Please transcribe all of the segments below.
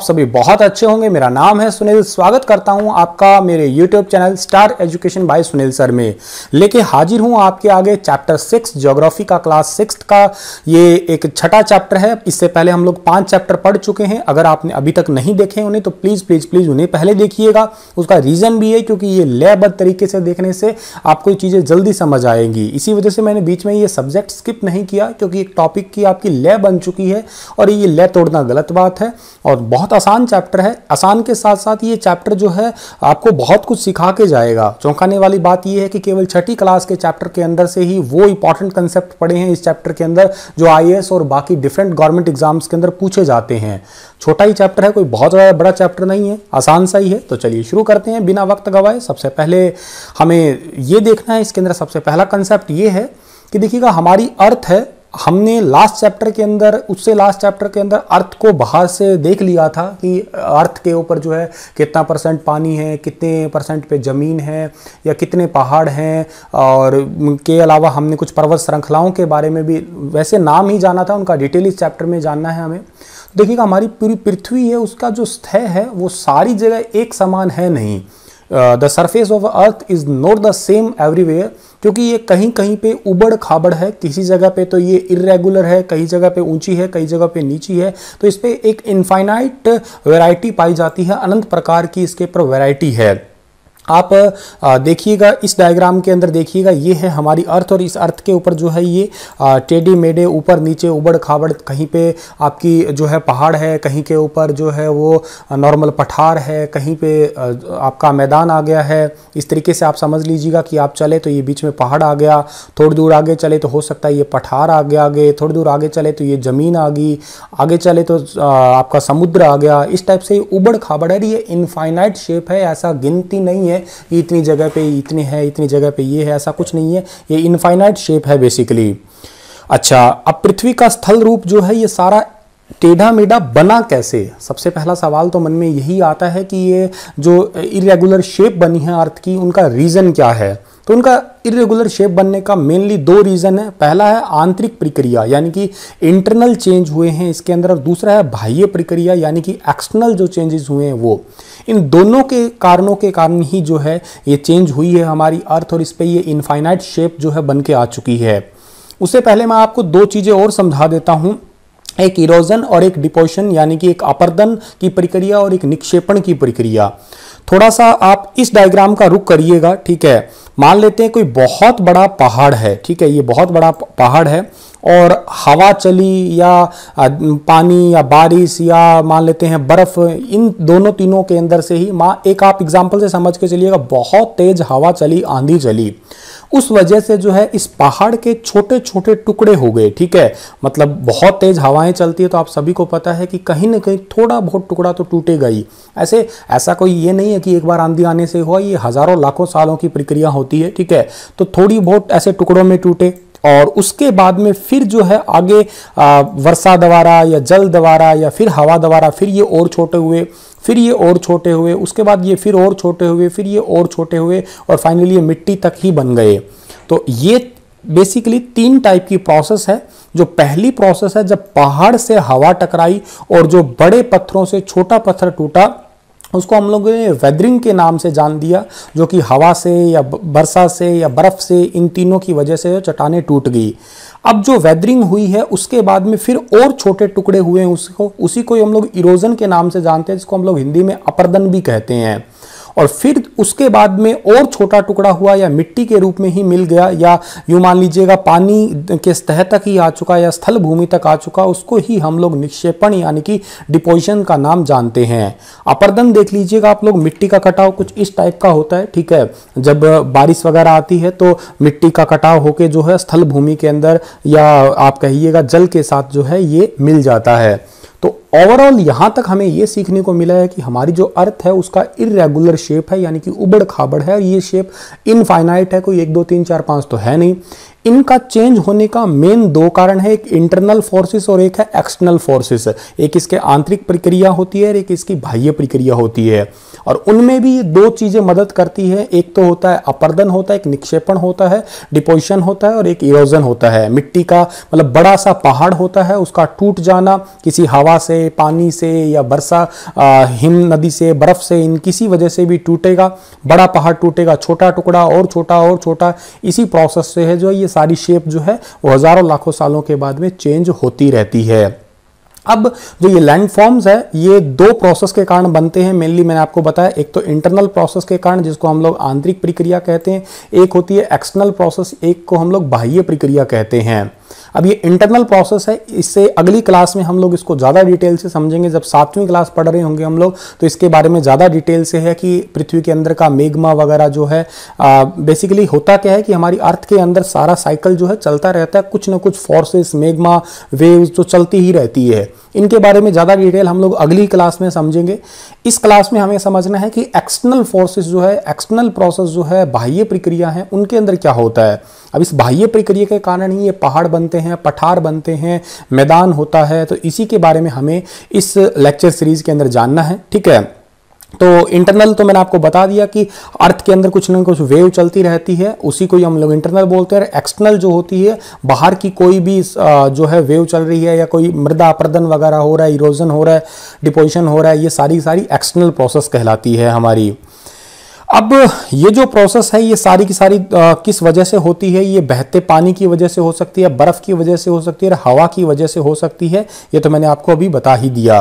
आप सभी बहुत अच्छे होंगे मेरा नाम है सुनील स्वागत करता हूं आपका मेरे YouTube channel Star Education by Sunil sir में लेके हाजिर हूं आपके आगे चैप्टर सिक्स ज्योग्राफी का क्लास सिक्स का ये एक छठा चैप्टर है इससे पहले हम लोग पांच चैप्टर पढ़ चुके हैं अगर आपने अभी तक नहीं देखे उन्हें तो प्लीज़ प्लीज़ प्लीज़ उन्हें पहले देखिएगा उसका रीज़न भी है क्योंकि ये लयबद्ध तरीके से देखने से आपको चीज़ें जल्दी समझ आएंगी इसी वजह से मैंने बीच में ये सब्जेक्ट स्किप नहीं किया क्योंकि एक टॉपिक की आपकी लय बन चुकी है और ये लय तोड़ना गलत बात है और बहुत बहुत आसान चैप्टर है आसान के साथ साथ ये चैप्टर जो है आपको बहुत कुछ सिखा के जाएगा चौंकाने वाली बात यह है कि केवल छठी क्लास के चैप्टर के अंदर से ही वो इंपॉर्टेंट कंसेप्ट पड़े हैं इस चैप्टर के अंदर जो आई और बाकी डिफरेंट गवर्नमेंट एग्जाम्स के अंदर पूछे जाते हैं छोटा ही चैप्टर है कोई बहुत ज़्यादा बड़ा चैप्टर नहीं है आसान सा ही है तो चलिए शुरू करते हैं बिना वक्त गवाए सबसे पहले हमें ये देखना है इसके अंदर सबसे पहला कंसेप्ट ये है कि देखिएगा हमारी अर्थ है हमने लास्ट चैप्टर के अंदर उससे लास्ट चैप्टर के अंदर अर्थ को बाहर से देख लिया था कि अर्थ के ऊपर जो है कितना परसेंट पानी है कितने परसेंट पे ज़मीन है या कितने पहाड़ हैं और के अलावा हमने कुछ पर्वत श्रृंखलाओं के बारे में भी वैसे नाम ही जाना था उनका डिटेल इस चैप्टर में जानना है हमें देखिएगा हमारी पूरी पृथ्वी है उसका जो स्थय है वो सारी जगह एक समान है नहीं the surface of earth is not the same everywhere क्योंकि ये कहीं कहीं पे उबड़ खाबड़ है किसी जगह पे तो ये इरेगुलर है कहीं जगह पे ऊंची है कहीं जगह पे नीची है तो इस पर एक इनफाइनाइट वेराइटी पाई जाती है अनंत प्रकार की इसके ऊपर वेराइटी है आप देखिएगा इस डायग्राम के अंदर देखिएगा ये है हमारी अर्थ और इस अर्थ के ऊपर जो है ये टेढ़ी मेढ़े ऊपर नीचे उबड़ खाबड़ कहीं पे आपकी जो है पहाड़ है कहीं के ऊपर जो है वो नॉर्मल पठार है कहीं पे आपका मैदान आ गया है इस तरीके से आप समझ लीजिएगा कि आप चले तो ये बीच में पहाड़ आ गया थोड़ी दूर आगे चले तो हो सकता है ये पठार आ गया आगे थोड़ी दूर आगे चले तो ये ज़मीन आ गई आगे चले तो आपका समुद्र आ गया इस टाइप से उबड़ खाबड़ है ये इनफाइनाइट शेप है ऐसा गिनती नहीं है है इतनी जगह पे इतने है इतनी जगह पे ये है ऐसा कुछ नहीं है ये इनफाइनाइट शेप है बेसिकली अच्छा अब पृथ्वी का स्थल रूप जो है ये सारा टेढ़ा मेढ़ा बना कैसे सबसे पहला सवाल तो मन में यही आता है कि ये जो इरेगुलर शेप बनी है अर्थ की उनका रीज़न क्या है तो उनका इरेगुलर शेप बनने का मेनली दो रीज़न है पहला है आंतरिक प्रक्रिया यानी कि इंटरनल चेंज हुए हैं इसके अंदर और दूसरा है बाह्य प्रक्रिया यानी कि एक्सटर्नल जो चेंजेस हुए हैं वो इन दोनों के कारणों के कारण ही जो है ये चेंज हुई है हमारी अर्थ और इस पर ये इनफाइनाइट शेप जो है बन के आ चुकी है उससे पहले मैं आपको दो चीज़ें और समझा देता हूँ एक इरोजन और एक डिपोशन यानी कि एक अपर्दन की प्रक्रिया और एक निक्षेपण की प्रक्रिया थोड़ा सा आप इस डायग्राम का रुख करिएगा ठीक है मान लेते हैं कोई बहुत बड़ा पहाड़ है ठीक है ये बहुत बड़ा पहाड़ है और हवा चली या पानी या बारिश या मान लेते हैं बर्फ इन दोनों तीनों के अंदर से ही माँ एक आप एग्जाम्पल से समझ के चलिएगा बहुत तेज हवा चली आंधी चली उस वजह से जो है इस पहाड़ के छोटे छोटे टुकड़े हो गए ठीक है मतलब बहुत तेज़ हवाएं चलती है तो आप सभी को पता है कि कहीं ना कहीं थोड़ा बहुत टुकड़ा तो टूटेगा ही ऐसे ऐसा कोई ये नहीं है कि एक बार आंधी आने से हुआ ये हज़ारों लाखों सालों की प्रक्रिया होती है ठीक है तो थोड़ी बहुत ऐसे टुकड़ों में टूटे और उसके बाद में फिर जो है आगे वर्षा द्वारा या जल द्वारा या फिर हवा द्वारा फिर ये और छोटे हुए फिर ये और छोटे हुए उसके बाद ये फिर और छोटे हुए फिर ये और छोटे हुए और फाइनली ये मिट्टी तक ही बन गए तो ये बेसिकली तीन टाइप की प्रोसेस है जो पहली प्रोसेस है जब पहाड़ से हवा टकराई और जो बड़े पत्थरों से छोटा पत्थर टूटा उसको हम लोगों ने वेदरिंग के नाम से जान दिया जो कि हवा से या बरसा से या बर्फ़ से इन तीनों की वजह से चट्टानें टूट गई अब जो वेदरिंग हुई है उसके बाद में फिर और छोटे टुकड़े हुए हैं उसको उसी को हम लोग इरोजन के नाम से जानते हैं जिसको हम लोग हिंदी में अपरदन भी कहते हैं और फिर उसके बाद में और छोटा टुकड़ा हुआ या मिट्टी के रूप में ही मिल गया या यूँ मान लीजिएगा पानी के तह तक ही आ चुका या स्थल भूमि तक आ चुका उसको ही हम लोग निक्षेपण यानी कि डिपोजिशन का नाम जानते हैं अपर्दन देख लीजिएगा आप लोग मिट्टी का कटाव कुछ इस टाइप का होता है ठीक है जब बारिश वगैरह आती है तो मिट्टी का कटाव होके जो है स्थल भूमि के अंदर या आप कहिएगा जल के साथ जो है ये मिल जाता है तो ओवरऑल यहां तक हमें यह सीखने को मिला है कि हमारी जो अर्थ है उसका इरेगुलर शेप है यानी कि उबड़ खाबड़ है ये शेप इनफाइनाइट है कोई एक दो तीन चार पांच तो है नहीं इनका चेंज होने का मेन दो कारण है एक इंटरनल फोर्सेस और एक है एक्सटर्नल फोर्सेस एक इसके आंतरिक प्रक्रिया होती है और एक इसकी बाह्य प्रक्रिया होती है और उनमें भी दो चीज़ें मदद करती है एक तो होता है अपर्दन होता है एक निक्षेपण होता है डिपोजिशन होता है और एक इरोजन होता है मिट्टी का मतलब बड़ा सा पहाड़ होता है उसका टूट जाना किसी हवा से पानी से या वर्षा हिम नदी से बर्फ़ से इन किसी वजह से भी टूटेगा बड़ा पहाड़ टूटेगा छोटा टुकड़ा और छोटा और छोटा इसी प्रोसेस से है जो ये सारी शेप जो है वो हज़ारों लाखों सालों के बाद में चेंज होती रहती है अब जो ये लैंड फॉर्म्स है ये दो प्रोसेस के कारण बनते हैं मेनली मैंने आपको बताया एक तो इंटरनल प्रोसेस के कारण जिसको हम लोग आंतरिक प्रक्रिया कहते हैं एक होती है एक्सटर्नल प्रोसेस एक को हम लोग बाह्य प्रक्रिया कहते हैं अब ये इंटरनल प्रोसेस है इससे अगली क्लास में हम लोग इसको ज़्यादा डिटेल से समझेंगे जब सातवीं क्लास पढ़ रहे होंगे हम लोग तो इसके बारे में ज़्यादा डिटेल से है कि पृथ्वी के अंदर का मेघमा वगैरह जो है बेसिकली होता क्या है कि हमारी अर्थ के अंदर सारा साइकिल जो है चलता रहता है कुछ ना कुछ फोर्सेस मेघमा वेव्स जो चलती ही रहती है इनके बारे में ज़्यादा डिटेल हम लोग अगली क्लास में समझेंगे इस क्लास में हमें समझना है कि एक्सटर्नल फोर्सेस जो है एक्सटर्नल प्रोसेस जो है बाह्य प्रक्रिया है उनके अंदर क्या होता है अब इस बाह्य प्रक्रिया के कारण ही ये पहाड़ बनते हैं पठार बनते हैं मैदान होता है तो इसी के बारे में हमें इस लेक्चर सीरीज़ के अंदर जानना है ठीक है तो इंटरनल तो मैंने आपको बता दिया कि अर्थ के अंदर कुछ ना कुछ वेव चलती रहती है उसी को ही हम लोग इंटरनल बोलते हैं एक्सटर्नल जो होती है बाहर की कोई भी जो है वेव चल रही है या कोई मृदा अपर्दन वगैरह हो रहा है इरोजन हो रहा है डिपोजिशन हो रहा है ये सारी सारी एक्सटर्नल प्रोसेस कहलाती है हमारी अब ये जो प्रोसेस है ये सारी की सारी आ, किस वजह से होती है ये बहते पानी की वजह से हो सकती है बर्फ़ की वजह से हो सकती है हवा की वजह से हो सकती है ये तो मैंने आपको अभी बता ही दिया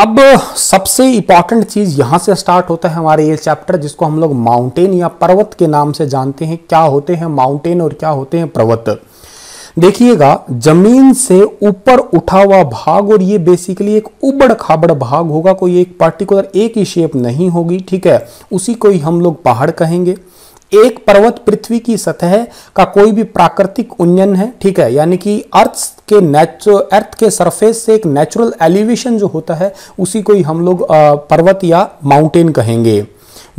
अब सबसे इंपॉर्टेंट चीज़ यहाँ से स्टार्ट होता है हमारे ये चैप्टर जिसको हम लोग माउंटेन या पर्वत के नाम से जानते हैं क्या होते हैं माउंटेन और क्या होते हैं पर्वत देखिएगा जमीन से ऊपर उठा हुआ भाग और ये बेसिकली एक उबड़ खाबड़ भाग होगा कोई एक पर्टिकुलर एक ही शेप नहीं होगी ठीक है उसी को ही हम लोग पहाड़ कहेंगे एक पर्वत पृथ्वी की सतह का कोई भी प्राकृतिक उन्नयन है ठीक है यानी कि अर्थ के नेचु अर्थ के सरफेस से एक नेचुरल एलिवेशन जो होता है उसी को ही हम लोग पर्वत या माउंटेन कहेंगे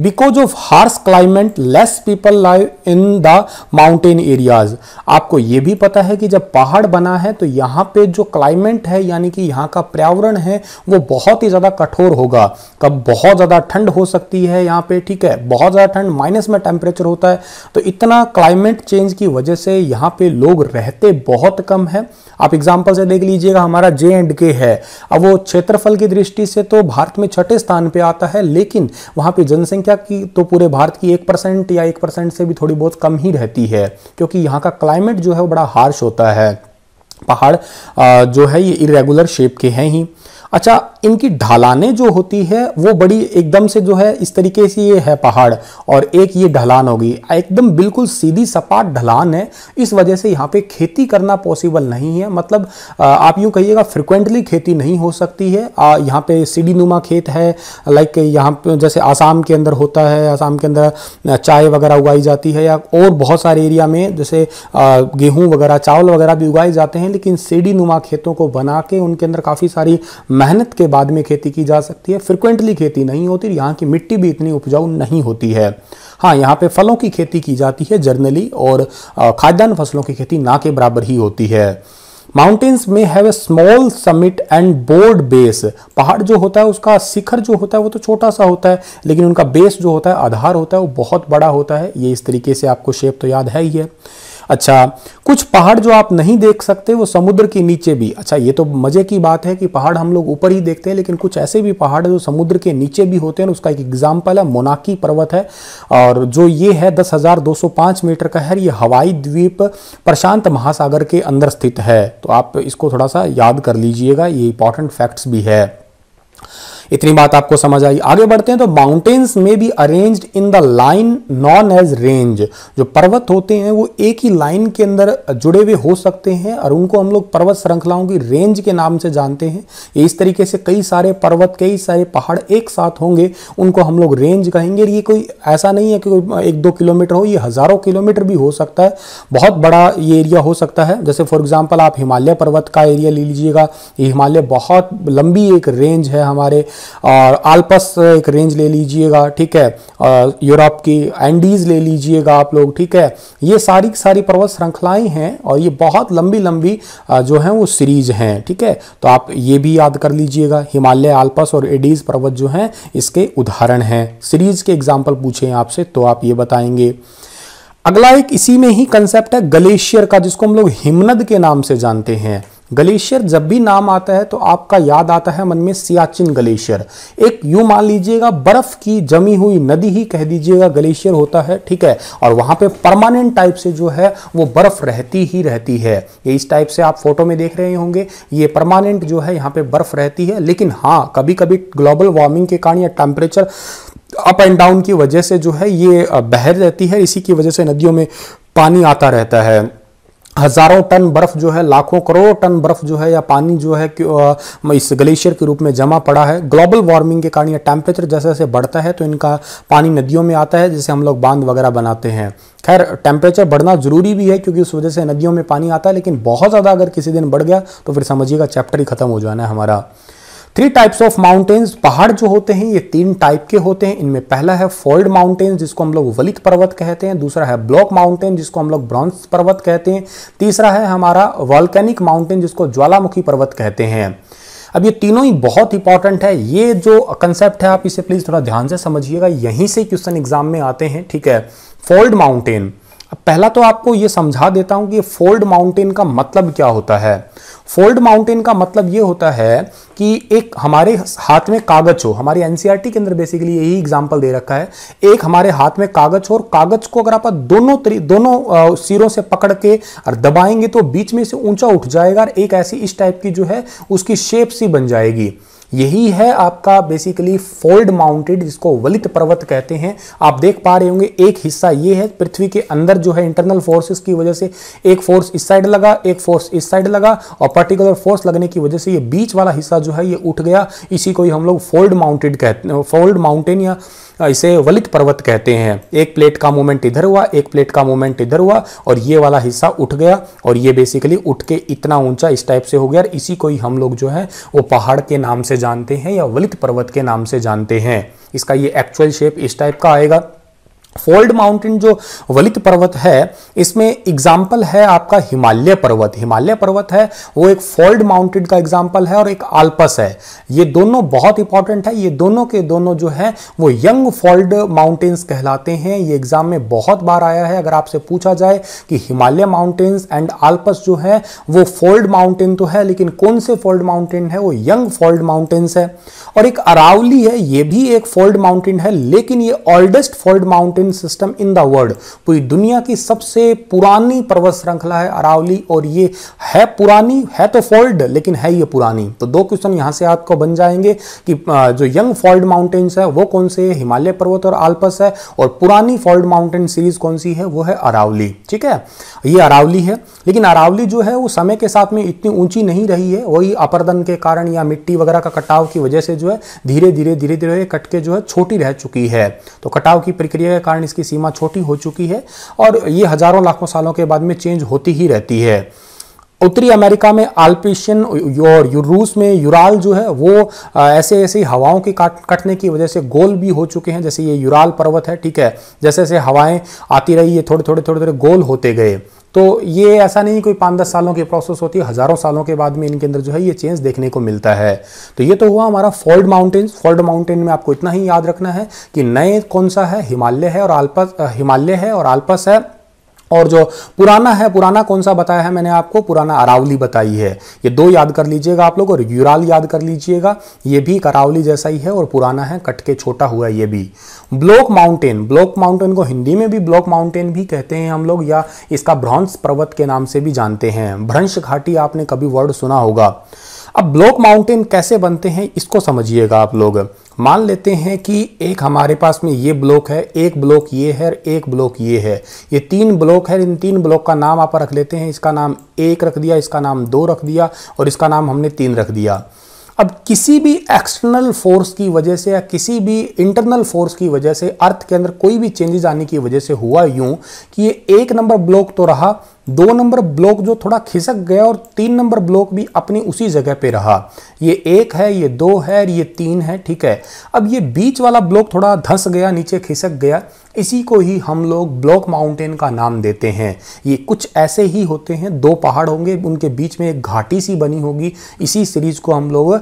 because of harsh climate less people live in the mountain areas आपको ये भी पता है कि जब पहाड़ बना है तो यहाँ पे जो क्लाइमेट है यानी कि यहाँ का पर्यावरण है वो बहुत ही ज़्यादा कठोर होगा कब बहुत ज़्यादा ठंड हो सकती है यहाँ पे ठीक है बहुत ज़्यादा ठंड माइनस में टेम्परेचर होता है तो इतना क्लाइमेट चेंज की वजह से यहाँ पे लोग रहते बहुत कम है आप एग्जाम्पल से देख लीजिएगा हमारा जे एंड के है अब वो क्षेत्रफल की दृष्टि से तो भारत में छठे स्थान पर आता है लेकिन वहाँ पर जनसंख्या जनसंख्या की तो पूरे भारत की एक परसेंट या एक परसेंट से भी थोड़ी बहुत कम ही रहती है क्योंकि यहाँ का क्लाइमेट जो है वो बड़ा हार्श होता है पहाड़ जो है ये इरेगुलर शेप के हैं ही अच्छा इनकी ढलाने जो होती है वो बड़ी एकदम से जो है इस तरीके से ये है पहाड़ और एक ये ढलान होगी एकदम बिल्कुल सीधी सपाट ढलान है इस वजह से यहाँ पे खेती करना पॉसिबल नहीं है मतलब आप यूँ कहिएगा फ्रिक्वेंटली खेती नहीं हो सकती है यहाँ पे सीढ़ी नुमा खेत है लाइक यहाँ पे जैसे आसाम के अंदर होता है आसाम के अंदर चाय वगैरह उगाई जाती है या और बहुत सारे एरिया में जैसे गेहूँ वगैरह चावल वगैरह भी उगाए जाते हैं लेकिन सीढ़ी नुमा खेतों को बना के उनके अंदर काफ़ी सारी मेहनत के बाद में खेती की जा सकती है फ्रिक्वेंटली खेती नहीं होती यहाँ की मिट्टी भी इतनी उपजाऊ नहीं होती है हाँ यहाँ पे फलों की खेती की जाती है जर्नली और खाद्यान्न फसलों की खेती ना के बराबर ही होती है माउंटेन्स में have a small summit and broad base पहाड़ जो होता है उसका शिखर जो होता है वो तो छोटा सा होता है लेकिन उनका बेस जो होता है आधार होता है वो बहुत बड़ा होता है ये इस तरीके से आपको शेप तो याद है ही है अच्छा कुछ पहाड़ जो आप नहीं देख सकते वो समुद्र के नीचे भी अच्छा ये तो मज़े की बात है कि पहाड़ हम लोग ऊपर ही देखते हैं लेकिन कुछ ऐसे भी पहाड़ जो समुद्र के नीचे भी होते हैं उसका एक एग्जाम्पल है मोनाकी पर्वत है और जो ये है दस मीटर का है ये हवाई द्वीप प्रशांत महासागर के अंदर स्थित है तो आप इसको थोड़ा सा याद कर लीजिएगा ये इंपॉर्टेंट फैक्ट्स भी है इतनी बात आपको समझ आई आगे बढ़ते हैं तो माउंटेन्स में भी arranged in the line known as range जो पर्वत होते हैं वो एक ही लाइन के अंदर जुड़े हुए हो सकते हैं और उनको हम लोग पर्वत श्रृंखलाओं की रेंज के नाम से जानते हैं इस तरीके से कई सारे पर्वत कई सारे पहाड़ एक साथ होंगे उनको हम लोग रेंज कहेंगे ये कोई ऐसा नहीं है कि कोई एक दो किलोमीटर हो ये हज़ारों किलोमीटर भी हो सकता है बहुत बड़ा ये एरिया हो सकता है जैसे फॉर एग्जाम्पल आप हिमालय पर्वत का एरिया ले लीजिएगा ये हिमालय बहुत लंबी एक रेंज है हमारे और आलपस एक रेंज ले लीजिएगा ठीक है यूरोप की एंडीज ले लीजिएगा आप लोग ठीक है ये सारी की सारी पर्वत श्रृंखलाएं हैं और ये बहुत लंबी लंबी जो है वो सीरीज हैं ठीक है तो आप ये भी याद कर लीजिएगा हिमालय आलपस और एडीज पर्वत जो हैं इसके उदाहरण हैं सीरीज के एग्जाम्पल पूछे आपसे तो आप ये बताएंगे अगला एक इसी में ही कंसेप्ट है ग्लेशियर का जिसको हम लोग हिमनद के नाम से जानते हैं ग्लेशियर जब भी नाम आता है तो आपका याद आता है मन में सियाचिन ग्लेशियर एक यू मान लीजिएगा बर्फ की जमी हुई नदी ही कह दीजिएगा ग्लेशियर होता है ठीक है और वहां पे परमानेंट टाइप से जो है वो बर्फ रहती ही रहती है ये इस टाइप से आप फोटो में देख रहे होंगे ये परमानेंट जो है यहाँ पे बर्फ रहती है लेकिन हाँ कभी कभी ग्लोबल वार्मिंग के कारण या टेम्परेचर अप एंड डाउन की वजह से जो है ये बहर रहती है इसी की वजह से नदियों में पानी आता रहता है हजारों टन बर्फ जो है लाखों करोड़ों टन बर्फ जो है या पानी जो है इस ग्लेशियर के रूप में जमा पड़ा है ग्लोबल वार्मिंग के कारण या टेम्परेचर जैसे जैसे बढ़ता है तो इनका पानी नदियों में आता है जैसे हम लोग बांध वगैरह बनाते हैं खैर टेम्परेचर बढ़ना जरूरी भी है क्योंकि उस वजह से नदियों में पानी आता है लेकिन बहुत ज़्यादा अगर किसी दिन बढ़ गया तो फिर समझिएगा चैप्टर ही खत्म हो जाना है हमारा थ्री टाइप्स ऑफ माउंटेन्स पहाड़ जो होते हैं ये तीन टाइप के होते हैं इनमें पहला है फोल्ड माउंटेन्स जिसको हम लोग वलित पर्वत कहते हैं दूसरा है ब्लॉक माउंटेन जिसको हम लोग ब्रॉन्स पर्वत कहते हैं तीसरा है हमारा वॉल्केनिक माउंटेन जिसको ज्वालामुखी पर्वत कहते हैं अब ये तीनों ही बहुत इंपॉर्टेंट है ये जो कंसेप्ट है आप इसे प्लीज़ थोड़ा ध्यान से समझिएगा यहीं से क्वेश्चन एग्जाम में आते हैं ठीक है फोल्ड माउंटेन पहला तो आपको ये समझा देता हूं कि फोल्ड माउंटेन का मतलब क्या होता है फोल्ड माउंटेन का मतलब ये होता है कि एक हमारे हाथ में कागज हो हमारे एनसीआरटी के अंदर बेसिकली यही एग्जाम्पल दे रखा है एक हमारे हाथ में कागज हो और कागज को अगर आप दोनों तरी दोनों सिरों से पकड़ के और दबाएंगे तो बीच में से ऊंचा उठ जाएगा और एक ऐसी इस टाइप की जो है उसकी शेप सी बन जाएगी यही है आपका बेसिकली फोल्ड माउंटेड जिसको वलित पर्वत कहते हैं आप देख पा रहे होंगे एक हिस्सा ये है पृथ्वी के अंदर जो है इंटरनल फोर्सेस की वजह से एक फोर्स इस साइड लगा एक फोर्स इस साइड लगा और पर्टिकुलर फोर्स लगने की वजह से ये बीच वाला हिस्सा जो है ये उठ गया इसी को ही हम लोग फोल्ड माउंटेड कहते हैं फोल्ड माउंटेन या इसे वलित पर्वत कहते हैं एक प्लेट का मूवमेंट इधर हुआ एक प्लेट का मूवमेंट इधर हुआ और ये वाला हिस्सा उठ गया और ये बेसिकली उठ के इतना ऊंचा इस टाइप से हो गया और इसी को ही हम लोग जो है वो पहाड़ के नाम से जानते हैं या वलित पर्वत के नाम से जानते हैं इसका ये एक्चुअल शेप इस टाइप का आएगा फोल्ड माउंटेन जो वलित पर्वत है इसमें एग्जाम्पल है आपका हिमालय पर्वत हिमालय पर्वत है वो एक फोल्ड माउंटेन का एग्जाम्पल है और एक आल्पस है ये दोनों बहुत इंपॉर्टेंट है ये दोनों के दोनों जो है वो यंग फोल्ड माउंटेन्स कहलाते हैं ये एग्जाम में बहुत बार आया है अगर आपसे पूछा जाए कि हिमालय माउंटेन्स एंड आल्पस जो है वो फोल्ड माउंटेन तो है लेकिन कौन से फोल्ड माउंटेन है वो यंग फोल्ड माउंटेन्स है और एक अरावली है ये भी एक फोल्ड माउंटेन है लेकिन ये oldest fold mountain in system in the world पूरी दुनिया की सबसे पुरानी पर्वत श्रृंखला है अरावली और ये है पुरानी है तो फोल्ड लेकिन है ये पुरानी तो दो क्वेश्चन यहां से आपको बन जाएंगे कि जो यंग फॉल्ड माउंटेन्स है वो कौन से है हिमालय पर्वत और आल्पस है और पुरानी फॉल्ड माउंटेन सीरीज कौन सी है वो है अरावली ठीक है ये अरावली है लेकिन अरावली जो है वो समय के साथ में इतनी ऊंची नहीं रही है वही अपरदन के कारण या मिट्टी वगैरह का कटाव की वजह से जो है धीरे धीरे धीरे धीरे कटके जो है छोटी रह चुकी है तो कटाव की प्रक्रिया के कारण इसकी सीमा छोटी हो चुकी है और ये हजारों लाखों सालों के बाद में चेंज होती ही रहती है उत्तरी अमेरिका में आल्पिशियन और रूस में यूराल जो है वो ऐसे ऐसे हवाओं के काट कटने की वजह से गोल भी हो चुके हैं जैसे ये यूराल पर्वत है ठीक है जैसे जैसे हवाएं आती रही ये थोड़े थोड़े थोड़े थोड़े गोल होते गए तो ये ऐसा नहीं कोई पाँच दस सालों की प्रोसेस होती है हज़ारों सालों के बाद में इनके अंदर जो है ये चेंज देखने को मिलता है तो ये तो हुआ हमारा फॉल्ट माउंटेन्स फॉल्ट माउंटेन में आपको इतना ही याद रखना है कि नए कौन सा है हिमालय है और आल्पस हिमालय है और आल्पस है और जो पुराना है पुराना कौन सा बताया है मैंने आपको पुराना अरावली बताई है ये दो याद कर लीजिएगा आप लोग और यूराल याद कर लीजिएगा ये भी एक अरावली जैसा ही है और पुराना है कट के छोटा हुआ ये भी ब्लॉक माउंटेन ब्लॉक माउंटेन को हिंदी में भी ब्लॉक माउंटेन भी कहते हैं हम लोग या इसका भ्रंश पर्वत के नाम से भी जानते हैं भ्रंश घाटी आपने कभी वर्ड सुना होगा अब ब्लॉक माउंटेन कैसे बनते हैं इसको समझिएगा आप लोग मान लेते हैं कि एक हमारे पास में ये ब्लॉक है एक ब्लॉक ये है और एक ब्लॉक ये है ये तीन ब्लॉक है इन तीन ब्लॉक का नाम आप रख लेते हैं इसका नाम एक रख दिया इसका नाम दो रख दिया और इसका नाम हमने तीन रख दिया अब किसी भी एक्सटर्नल फोर्स की वजह से या किसी भी इंटरनल फोर्स की वजह से अर्थ के अंदर कोई भी चेंजेस आने की वजह से हुआ यूं कि ये एक नंबर ब्लॉक तो रहा दो नंबर ब्लॉक जो थोड़ा खिसक गया और तीन नंबर ब्लॉक भी अपनी उसी जगह पे रहा ये एक है ये दो है ये तीन है ठीक है अब ये बीच वाला ब्लॉक थोड़ा धस गया नीचे खिसक गया इसी को ही हम लोग ब्लॉक माउंटेन का नाम देते हैं ये कुछ ऐसे ही होते हैं दो पहाड़ होंगे उनके बीच में एक घाटी सी बनी होगी इसी सीरीज को हम लोग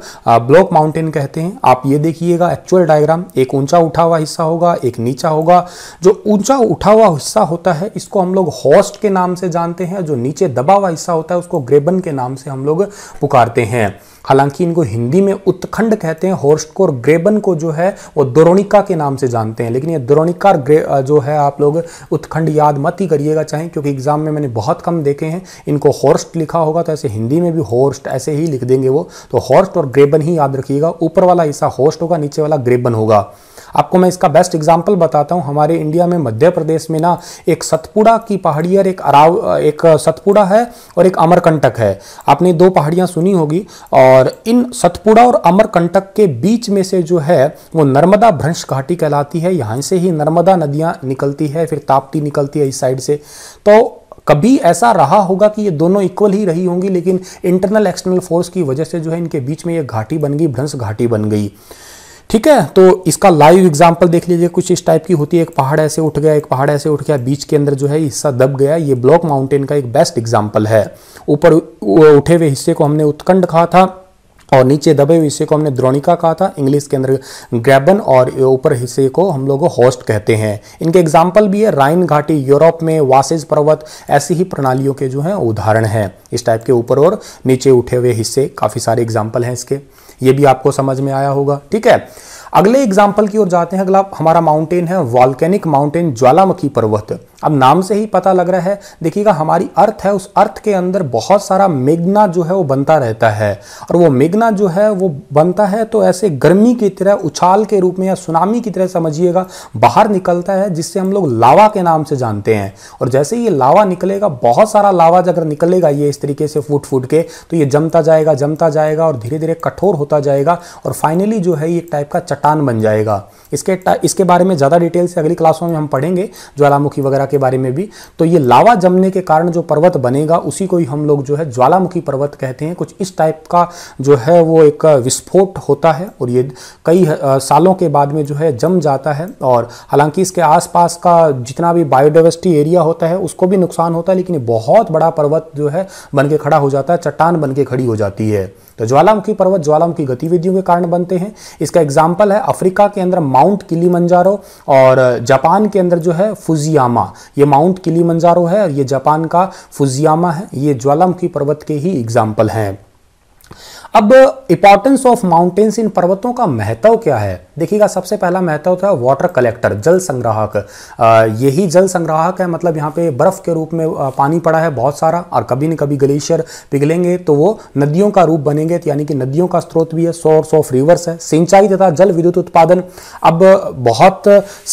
ब्लॉक माउंटेन कहते हैं आप ये देखिएगा एक्चुअल डायग्राम एक ऊंचा उठा हुआ हिस्सा होगा एक नीचा होगा जो ऊंचा उठा हुआ हिस्सा होता है इसको हम लोग हॉस्ट के नाम से जान जानते हैं जो नीचे दबा हुआ हिस्सा होता है उसको ग्रेबन के नाम से हम लोग पुकारते हैं हालांकि इनको हिंदी में उत्खंड कहते हैं हॉर्स्ट को और ग्रेबन को जो है वो द्रोणिका के नाम से जानते हैं लेकिन ये ग्रे जो है आप लोग उत्खंड याद मत ही करिएगा चाहें क्योंकि एग्जाम में मैंने बहुत कम देखे हैं इनको हॉर्स्ट लिखा होगा तो ऐसे हिंदी में भी होर्स्ट ऐसे ही लिख देंगे वो तो हॉर्स्ट और ग्रेबन ही याद रखिएगा ऊपर वाला हिस्सा होस्ट होगा नीचे वाला ग्रेबन होगा आपको मैं इसका बेस्ट एग्जाम्पल बताता हूँ हमारे इंडिया में मध्य प्रदेश में ना एक सतपुड़ा की पहाड़ी और एक अराव एक सतपुड़ा है और एक अमरकंटक है आपने दो पहाड़ियाँ सुनी होगी और और इन सतपुड़ा और अमरकंटक के बीच में से जो है वो नर्मदा भ्रंश घाटी कहलाती है यहाँ से ही नर्मदा नदियाँ निकलती है फिर ताप्ती निकलती है इस साइड से तो कभी ऐसा रहा होगा कि ये दोनों इक्वल ही रही होंगी लेकिन इंटरनल एक्सटर्नल फोर्स की वजह से जो है इनके बीच में ये घाटी बन गई भ्रंश घाटी बन गई ठीक है तो इसका लाइव एग्जाम्पल देख लीजिए कुछ इस टाइप की होती है एक पहाड़ ऐसे उठ गया एक पहाड़ ऐसे उठ गया बीच के अंदर जो है हिस्सा दब गया ये ब्लॉक माउंटेन का एक बेस्ट एग्जाम्पल है ऊपर उठे हुए हिस्से को हमने उत्कंड कहा था और नीचे दबे हुए हिस्से को हमने द्रोणिका कहा था इंग्लिश के अंदर ग्रैबन और ऊपर हिस्से को हम लोग होस्ट कहते हैं इनके एग्जाम्पल भी है राइन घाटी यूरोप में वासेज पर्वत ऐसी ही प्रणालियों के जो हैं उदाहरण हैं इस टाइप के ऊपर और नीचे उठे हुए हिस्से काफ़ी सारे एग्जाम्पल हैं इसके ये भी आपको समझ में आया होगा ठीक है अगले एग्जाम्पल की ओर जाते हैं अगला हमारा माउंटेन है वॉल्केनिक माउंटेन ज्वालामुखी पर्वत अब नाम से ही पता लग रहा है देखिएगा हमारी अर्थ है उस अर्थ के अंदर बहुत सारा मेघना जो है वो बनता रहता है और वो मेघना जो है वो बनता है तो ऐसे गर्मी की तरह उछाल के रूप में या सुनामी की तरह समझिएगा बाहर निकलता है जिससे हम लोग लावा के नाम से जानते हैं और जैसे ये लावा निकलेगा बहुत सारा लावा अगर निकलेगा ये इस तरीके से फूट फूट के तो ये जमता जाएगा जमता जाएगा और धीरे धीरे कठोर होता जाएगा और फाइनली जो है ये एक टाइप का चट्टान बन जाएगा इसके इसके बारे में ज़्यादा डिटेल से अगली क्लासों में हम पढ़ेंगे ज्वालामुखी वगैरह के बारे में भी तो ये लावा जमने के कारण जो पर्वत बनेगा उसी को ही हम लोग जो है ज्वालामुखी पर्वत कहते हैं कुछ इस टाइप का जो है वो एक विस्फोट होता है और ये कई सालों के बाद में जो है जम जाता है और हालांकि इसके आसपास का जितना भी बायोडाइवर्सिटी एरिया होता है उसको भी नुकसान होता है लेकिन बहुत बड़ा पर्वत जो है बन के खड़ा हो जाता है चट्टान बन के खड़ी हो जाती है तो ज्वालामुखी पर्वत ज्वालामुखी गतिविधियों के कारण बनते हैं इसका एग्जाम्पल है अफ्रीका के अंदर माउंट किली और जापान के अंदर जो है फुजियामा ये माउंट किली है और ये जापान का फुजियामा है ये ज्वालामुखी पर्वत के ही एग्जाम्पल हैं अब इंपॉर्टेंस ऑफ माउंटेन्स इन पर्वतों का महत्व क्या है देखिएगा सबसे पहला महत्व था वाटर कलेक्टर जल संग्राहक यही जल संग्राहक है मतलब यहाँ पे बर्फ़ के रूप में पानी पड़ा है बहुत सारा और कभी न कभी ग्लेशियर पिघलेंगे तो वो नदियों का रूप बनेंगे तो यानी कि नदियों का स्रोत भी है सोर्स ऑफ रिवर्स है सिंचाई तथा जल विद्युत उत्पादन अब बहुत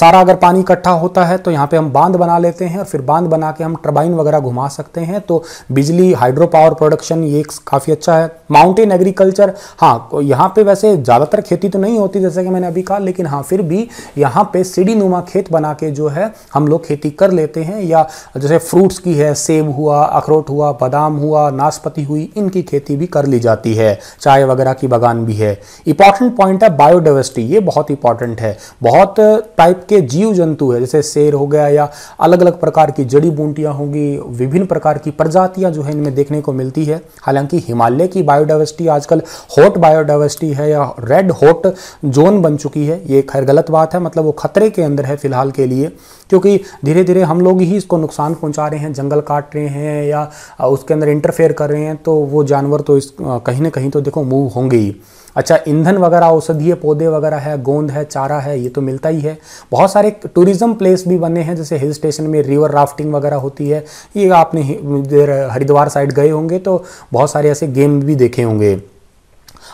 सारा अगर पानी इकट्ठा होता है तो यहाँ पे हम बांध बना लेते हैं और फिर बांध बना के हम टर्बाइन वगैरह घुमा सकते हैं तो बिजली हाइड्रो पावर प्रोडक्शन ये काफ़ी अच्छा है माउंटेन एग्री एग्रीकल्चर हाँ यहाँ पे वैसे ज़्यादातर खेती तो नहीं होती जैसे कि मैंने अभी कहा लेकिन हाँ फिर भी यहाँ पे सीढ़ी नुमा खेत बना के जो है हम लोग खेती कर लेते हैं या जैसे फ्रूट्स की है सेब हुआ अखरोट हुआ बादाम हुआ नाशपति हुई इनकी खेती भी कर ली जाती है चाय वगैरह की बागान भी है इंपॉर्टेंट पॉइंट है बायोडाइवर्सिटी ये बहुत इंपॉर्टेंट है बहुत टाइप के जीव जंतु है जैसे शेर हो गया या अलग अलग प्रकार की जड़ी बूटियाँ होंगी विभिन्न प्रकार की प्रजातियाँ जो है इनमें देखने को मिलती है हालांकि हिमालय की बायोडाइवर्सिटी आजकल हॉट बायोडाइवर्सिटी है या रेड हॉट जोन बन चुकी है ये खैर गलत बात है मतलब वो खतरे के अंदर है फिलहाल के लिए क्योंकि धीरे धीरे हम लोग ही इसको नुकसान पहुंचा रहे हैं जंगल काट रहे हैं या उसके अंदर इंटरफेयर कर रहे हैं तो वो जानवर तो इस कहीं ना कहीं तो देखो मूव होंगे ही अच्छा ईंधन वगैरह औषधीय पौधे वगैरह है गोंद है चारा है ये तो मिलता ही है बहुत सारे टूरिज्म प्लेस भी बने हैं जैसे हिल स्टेशन में रिवर राफ्टिंग वगैरह होती है ये आपने हरिद्वार साइड गए होंगे तो बहुत सारे ऐसे गेम भी देखे होंगे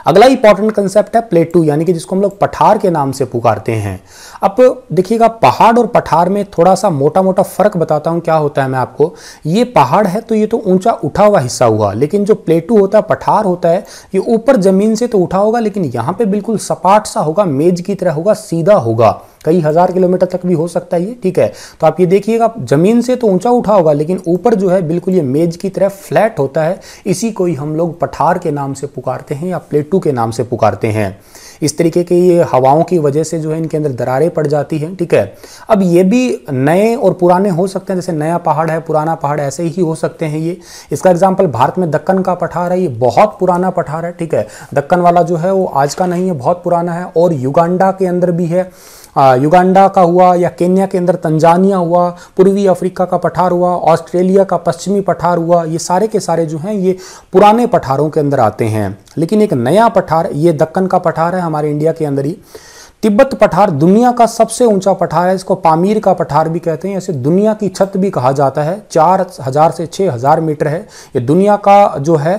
अगला इंपॉर्टेंट कंसेप्ट है प्लेटू यानी कि जिसको हम लोग पठार के नाम से पुकारते हैं अब देखिएगा पहाड़ और पठार में थोड़ा सा मोटा मोटा फर्क बताता हूँ क्या होता है मैं आपको ये पहाड़ है तो ये तो ऊंचा उठा हुआ हिस्सा हुआ लेकिन जो प्लेटू होता है पठार होता है ये ऊपर जमीन से तो उठा होगा लेकिन यहाँ पे बिल्कुल सपाट सा होगा मेज की तरह होगा सीधा होगा कई हज़ार किलोमीटर तक भी हो सकता है ये ठीक है तो आप ये देखिएगा ज़मीन से तो ऊंचा उठा होगा लेकिन ऊपर जो है बिल्कुल ये मेज की तरह फ्लैट होता है इसी को ही हम लोग पठार के नाम से पुकारते हैं या प्लेटू के नाम से पुकारते हैं इस तरीके के ये हवाओं की वजह से जो है इनके अंदर दरारें पड़ जाती हैं ठीक है अब ये भी नए और पुराने हो सकते हैं जैसे नया पहाड़ है पुराना पहाड़ ऐसे ही हो सकते हैं ये इसका एग्जाम्पल भारत में दक्कन का पठार है ये बहुत पुराना पठार है ठीक है दक्कन वाला जो है वो आज का नहीं है बहुत पुराना है और युगांडा के अंदर भी है युगांडा का हुआ या केन्या के अंदर तंजानिया हुआ पूर्वी अफ्रीका का पठार हुआ ऑस्ट्रेलिया का पश्चिमी पठार हुआ ये सारे के सारे जो हैं ये पुराने पठारों के अंदर आते हैं लेकिन एक नया पठार ये दक्कन का पठार है हमारे इंडिया के अंदर ही तिब्बत पठार दुनिया का सबसे ऊंचा पठार है इसको पामीर का पठार भी कहते हैं इसे दुनिया की छत भी कहा जाता है चार हज़ार से छः हज़ार मीटर है ये दुनिया का जो है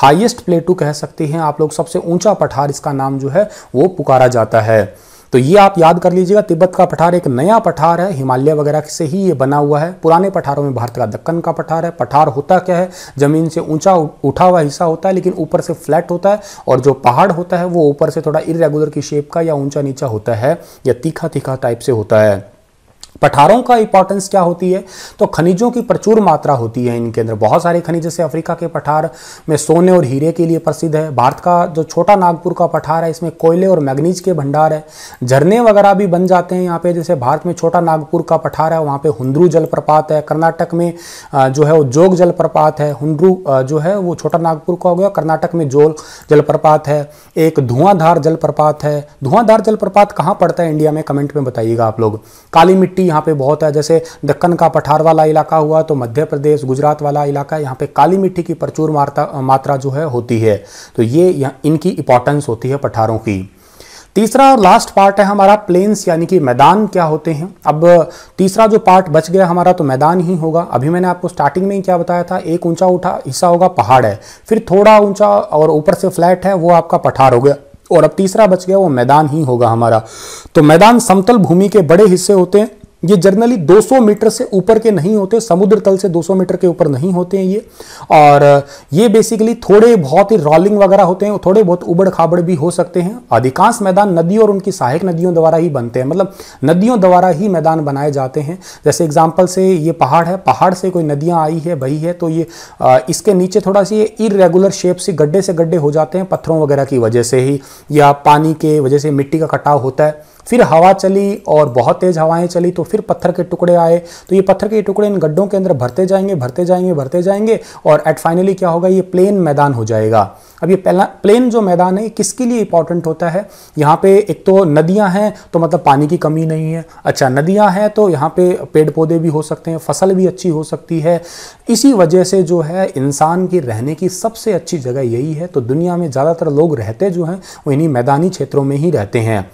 हाईएस्ट प्लेटू कह सकते हैं आप लोग सबसे ऊंचा पठार इसका नाम जो है वो पुकारा जाता है तो ये आप याद कर लीजिएगा तिब्बत का पठार एक नया पठार है हिमालय वगैरह से ही ये बना हुआ है पुराने पठारों में भारत का दक्कन का पठार है पठार होता क्या है ज़मीन से ऊंचा उठा हुआ हिस्सा होता है लेकिन ऊपर से फ्लैट होता है और जो पहाड़ होता है वो ऊपर से थोड़ा इरेगुलर की शेप का या ऊंचा नीचा होता है या तीखा तीखा टाइप से होता है पठारों का इंपॉर्टेंस क्या होती है तो खनिजों की प्रचुर मात्रा होती है इनके अंदर बहुत सारे खनिज जैसे अफ्रीका के पठार में सोने और हीरे के लिए प्रसिद्ध है भारत का जो छोटा नागपुर का पठार है इसमें कोयले और मैग्नीज के भंडार है झरने वगैरह भी बन जाते हैं यहाँ पे जैसे भारत में छोटा नागपुर का पठार है वहाँ पे हुंद्रू जलप्रपात है कर्नाटक में जो है वो जोग जलप्रपात है हुंद्रू जो है वो छोटा नागपुर का हो गया कर्नाटक में जोल जलप्रपात है एक धुआंधार जलप्रपात है धुआंधार जलप्रपात कहाँ पड़ता है इंडिया में कमेंट में बताइएगा आप लोग काली मिट्टी भी यहाँ पे बहुत है जैसे दक्कन का पठार वाला इलाका हुआ तो मध्य प्रदेश गुजरात वाला इलाका यहाँ पे काली मिट्टी की प्रचुर मात्रा जो है होती है तो ये इनकी इंपॉर्टेंस होती है पठारों की तीसरा और लास्ट पार्ट है हमारा प्लेन्स यानी कि मैदान क्या होते हैं अब तीसरा जो पार्ट बच गया हमारा तो मैदान ही होगा अभी मैंने आपको स्टार्टिंग में ही क्या बताया था एक ऊंचा उठा हिस्सा होगा पहाड़ है फिर थोड़ा ऊंचा और ऊपर से फ्लैट है वो आपका पठार हो गया और अब तीसरा बच गया वो मैदान ही होगा हमारा तो मैदान समतल भूमि के बड़े हिस्से होते हैं ये जर्नली 200 मीटर से ऊपर के नहीं होते समुद्र तल से 200 मीटर के ऊपर नहीं होते हैं ये और ये बेसिकली थोड़े बहुत ही रॉलिंग वगैरह होते हैं थोड़े बहुत उबड़ खाबड़ भी हो सकते हैं अधिकांश मैदान नदियों और उनकी सहायक नदियों द्वारा ही बनते हैं मतलब नदियों द्वारा ही मैदान बनाए जाते हैं जैसे एग्जाम्पल से ये पहाड़ है पहाड़ से कोई नदियाँ आई है बही है तो ये इसके नीचे थोड़ा सी इरेगुलर शेप से गड्ढे से गड्ढे हो जाते हैं पत्थरों वगैरह की वजह से ही या पानी के वजह से मिट्टी का कटाव होता है फिर हवा चली और बहुत तेज़ हवाएं चली तो फिर पत्थर के टुकड़े आए तो ये पत्थर के टुकड़े इन गड्ढों के अंदर भरते जाएंगे भरते जाएंगे भरते जाएंगे और एट फाइनली क्या होगा ये प्लेन मैदान हो जाएगा अब ये प्लेन जो मैदान है ये किसके लिए इंपॉर्टेंट होता है यहाँ पे एक तो नदियाँ हैं तो मतलब पानी की कमी नहीं है अच्छा नदियाँ हैं तो यहाँ पे पेड़ पौधे भी हो सकते हैं फसल भी अच्छी हो सकती है इसी वजह से जो है इंसान की रहने की सबसे अच्छी जगह यही है तो दुनिया में ज़्यादातर लोग रहते जो हैं वो इन्हीं मैदानी क्षेत्रों में ही रहते हैं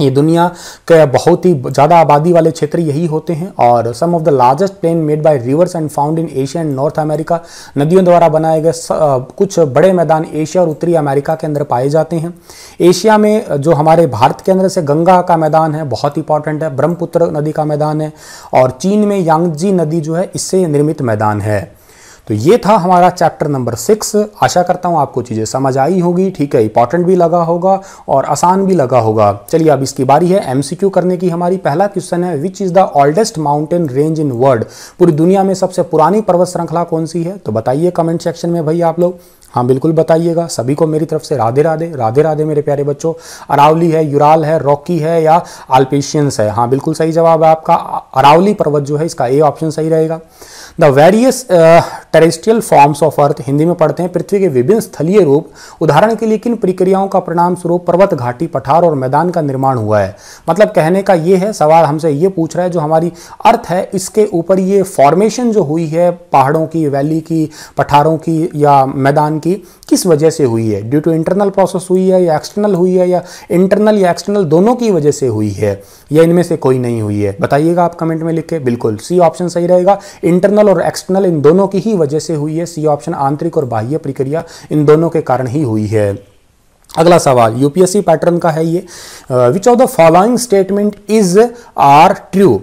ये दुनिया के बहुत ही ज़्यादा आबादी वाले क्षेत्र यही होते हैं और some of the largest plain made by rivers and found in Asia and North America नदियों द्वारा बनाए गए कुछ बड़े मैदान एशिया और उत्तरी अमेरिका के अंदर पाए जाते हैं एशिया में जो हमारे भारत के अंदर से गंगा का मैदान है बहुत इंपॉर्टेंट है ब्रह्मपुत्र नदी का मैदान है और चीन में यांगजी नदी जो है इससे निर्मित मैदान है तो ये था हमारा चैप्टर नंबर सिक्स आशा करता हूँ आपको चीज़ें समझ आई होगी ठीक है इंपॉर्टेंट भी लगा होगा और आसान भी लगा होगा चलिए अब इसकी बारी है एमसीक्यू करने की हमारी पहला क्वेश्चन है which is the oldest mountain range in world पूरी दुनिया में सबसे पुरानी पर्वत श्रृंखला कौन सी है तो बताइए कमेंट सेक्शन में भाई आप लोग हाँ बिल्कुल बताइएगा सभी को मेरी तरफ से राधे राधे राधे राधे मेरे प्यारे बच्चों अरावली है यूराल है रॉकी है या आल्पेशियंस है हाँ बिल्कुल सही जवाब है आपका अरावली पर्वत जो है इसका ए ऑप्शन सही रहेगा the various terrestrial forms of earth Hindi में पढ़ते हैं पृथ्वी के विभिन्न स्थलीय रूप उदाहरण के लिए किन प्रक्रियाओं का परिणाम स्वरूप पर्वत घाटी पठार और मैदान का निर्माण हुआ है मतलब कहने का ये है सवाल हमसे ये पूछ रहा है जो हमारी अर्थ है इसके ऊपर ये फॉर्मेशन जो हुई है पहाड़ों की वैली की पठारों की या मैदान की किस वजह से हुई है ड्यू टू इंटरनल प्रोसेस हुई है या एक्सटर्नल हुई है या इंटरनल या एक्सटर्नल दोनों की वजह से हुई है या इनमें से कोई नहीं हुई है बताइएगा आप कमेंट में लिख के बिल्कुल सी ऑप्शन सही रहेगा इंटरनल और एक्सटर्नल इन दोनों की ही वजह से हुई है सी ऑप्शन आंतरिक और बाह्य प्रक्रिया इन दोनों के कारण ही हुई है अगला सवाल यूपीएससी पैटर्न का है ये which of the following statement is are true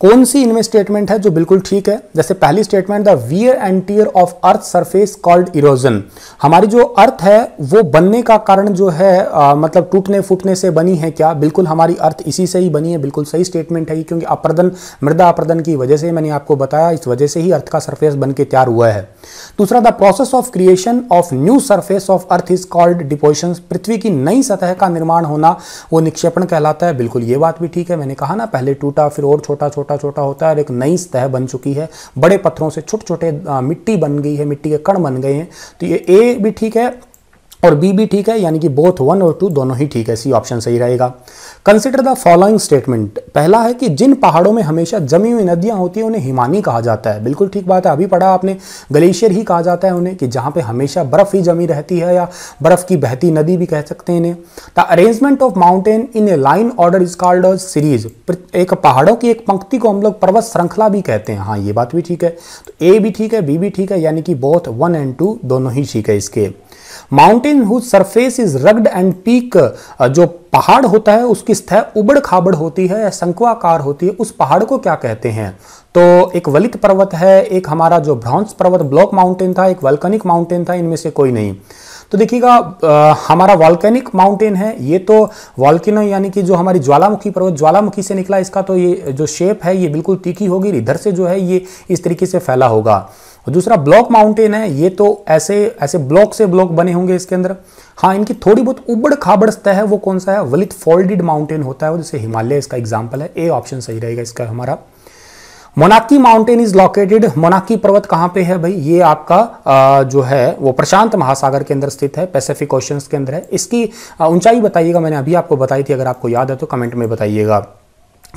कौन सी इनमें स्टेटमेंट है जो बिल्कुल ठीक है जैसे पहली statement the wear and tear of earth surface called erosion हमारी जो अर्थ है वो बनने का कारण जो है आ, मतलब टूटने फूटने से बनी है क्या बिल्कुल हमारी अर्थ इसी से ही बनी है बिल्कुल सही स्टेटमेंट है क्योंकि अपर्दन मृदा अपर्दन की वजह से मैंने आपको बताया इस वजह से ही अर्थ का सरफेस बन के तैयार हुआ है दूसरा the process of creation of new surface of earth is called deposition पृथ्वी की नई सतह का निर्माण होना वो निक्षेपण कहलाता है बिल्कुल ये बात भी ठीक है मैंने कहा ना पहले टूटा फिर और छोटा छोटा छोटा होता है और एक नई सतह बन चुकी है बड़े पत्थरों से छोटे छोटे मिट्टी बन गई है मिट्टी के कण बन गए हैं तो ये ए भी ठीक है और बी भी ठीक है यानी कि बोथ वन और टू दोनों ही ठीक है सी ऑप्शन सही रहेगा कंसिडर द फॉलोइंग स्टेटमेंट पहला है कि जिन पहाड़ों में हमेशा जमी हुई नदियाँ होती हैं उन्हें हिमानी कहा जाता है बिल्कुल ठीक बात है अभी पढ़ा आपने ग्लेशियर ही कहा जाता है उन्हें कि जहाँ पे हमेशा बर्फ़ ही जमी रहती है या बर्फ़ की बहती नदी भी कह सकते हैं इन्हें the arrangement of mountain in a line order is called series एक पहाड़ों की एक पंक्ति को हम लोग पर्वत श्रृंखला भी कहते हैं हाँ ये बात भी ठीक है तो ए भी ठीक है बी भी ठीक है यानी कि बोथ वन एंड टू दोनों ही ठीक है इसके mountain whose surface is rugged and peak जो पहाड़ होता है उसकी सतह उबड़ खाबड़ होती है शंकुआकार होती है उस पहाड़ को क्या कहते हैं तो एक वलित पर्वत है एक हमारा जो ब्रॉन्स पर्वत ब्लॉक माउंटेन था एक वल्कनिक माउंटेन था इनमें से कोई नहीं तो देखिएगा हमारा वॉल्केनिक माउंटेन है ये तो वॉल्किनो यानी कि जो हमारी ज्वालामुखी पर्वत ज्वालामुखी से निकला इसका तो ये जो शेप है ये बिल्कुल तीखी होगी इधर से जो है ये इस तरीके से फैला होगा और दूसरा ब्लॉक माउंटेन है ये तो ऐसे ऐसे ब्लॉक से ब्लॉक बने होंगे इसके अंदर हाँ इनकी थोड़ी बहुत उबड़ खाबड़ सतह है वो कौन सा है वलित फोल्डेड माउंटेन होता है जैसे हिमालय इसका एग्जाम्पल है ए ऑप्शन सही रहेगा इसका हमारा Mauna Kea mountain is located Mauna Kea पर्वत कहाँ पे है भाई ये आपका आ, जो है वो प्रशांत महासागर के अंदर स्थित है पैसिफिक ओशन के अंदर है इसकी ऊंचाई बताइएगा मैंने अभी आपको बताई थी अगर आपको याद है तो कमेंट में बताइएगा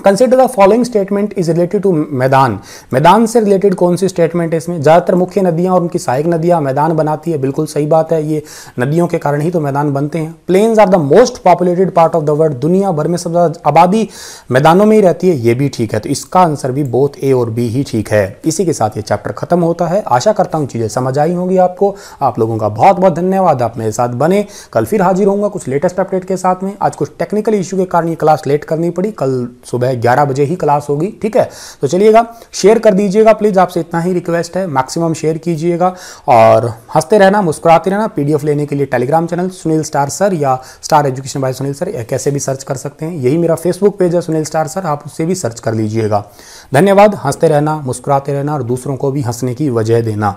consider the following statement is related to मैदान मैदान से रिलेटेड कौन सी स्टेटमेंट है इसमें ज़्यादातर मुख्य नदियाँ और उनकी सहायक नदियाँ मैदान बनाती है बिल्कुल सही बात है ये नदियों के कारण ही तो मैदान बनते हैं plains are the most populated part of the world दुनिया भर में सबसे ज़्यादा आबादी मैदानों में ही रहती है ये भी ठीक है तो इसका आंसर भी बोथ ए और बी ही ठीक है इसी के साथ ये चैप्टर खत्म होता है आशा करता हूँ चीज़ें समझ आई होंगी आपको आप लोगों का बहुत बहुत धन्यवाद आप मेरे साथ बने कल फिर हाजिर होंगे कुछ लेटेस्ट अपडेट के साथ में आज कुछ टेक्निकल इशू के कारण ये क्लास लेट करनी पड़ी कल सुबह सुबह ग्यारह बजे ही क्लास होगी ठीक है तो चलिएगा शेयर कर दीजिएगा प्लीज़ आपसे इतना ही रिक्वेस्ट है मैक्सिमम शेयर कीजिएगा और हंसते रहना मुस्कुराते रहना पीडीएफ लेने के लिए Telegram channel Sunil Star sir या Star Education by Sunil sir कैसे भी सर्च कर सकते हैं यही मेरा फेसबुक पेज है सुनील स्टार सर आप उससे भी सर्च कर लीजिएगा धन्यवाद हंसते रहना मुस्कुराते रहना और दूसरों को भी हंसने की वजह देना